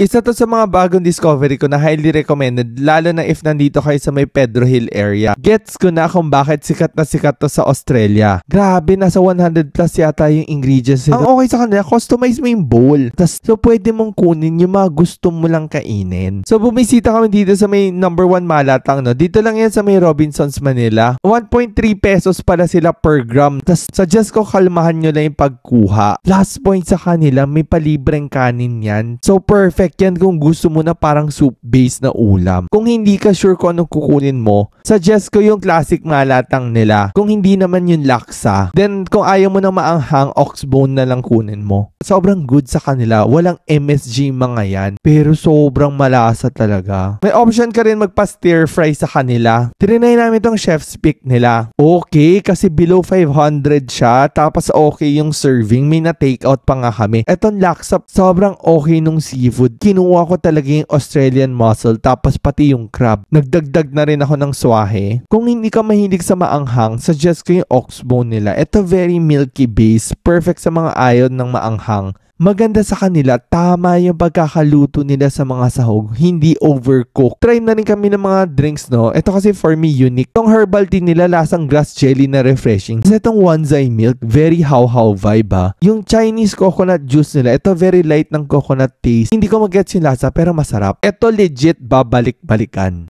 Isa to sa mga bagong discovery ko na highly recommended lalo na if nandito kayo sa may Pedro Hill area. Gets ko na kung bakit sikat na sikat to sa Australia. Grabe, nasa 100 plus yata yung ingredients nito. Ang ah, okay sa kanila, customize mo yung bowl. Tas, so pwede mong kunin yung mga gusto mo lang kainin. So bumisita kami dito sa may number 1 malatang no. Dito lang yan sa may Robinsons Manila. 1.3 pesos pala sila per gram. Tas suggest ko kalmahan nyo lang yung pagkuha. Last point sa kanila, may palibreng kanin yan. So perfect Perfect yan kung gusto mo na parang soup base na ulam. Kung hindi ka sure kung anong kukunin mo, suggest ko yung classic malatang nila. Kung hindi naman yung laksa, then kung ayaw mo na maanghang, oxbone na lang kunin mo. Sobrang good sa kanila. Walang MSG mga yan. Pero sobrang malasa talaga. May option ka rin magpa stir fry sa kanila. Trinay namin tong chef's pick nila. Okay, kasi below 500 siya. Tapos okay yung serving. May na take out pa nga kami. Etong laksa, sobrang okay nung seafood kinuha ko talaga yung Australian muscle tapos pati yung crab. Nagdagdag na rin ako ng swahe. Kung hindi ka mahilig sa maanghang, suggest ko yung oxbone nila. Ito very milky base, perfect sa mga ayon ng maanghang maganda sa kanila, tama yung pagkakaluto nila sa mga sahog, hindi overcooked. Try na rin kami ng mga drinks, no? Ito kasi for me unique. Tong herbal tea nila, lasang grass jelly na refreshing. Kasi itong Wanzai milk, very how-how vibe ha. Ah. Yung Chinese coconut juice nila, ito very light ng coconut taste. Hindi ko mag-gets yung lasa pero masarap. Ito legit babalik-balikan.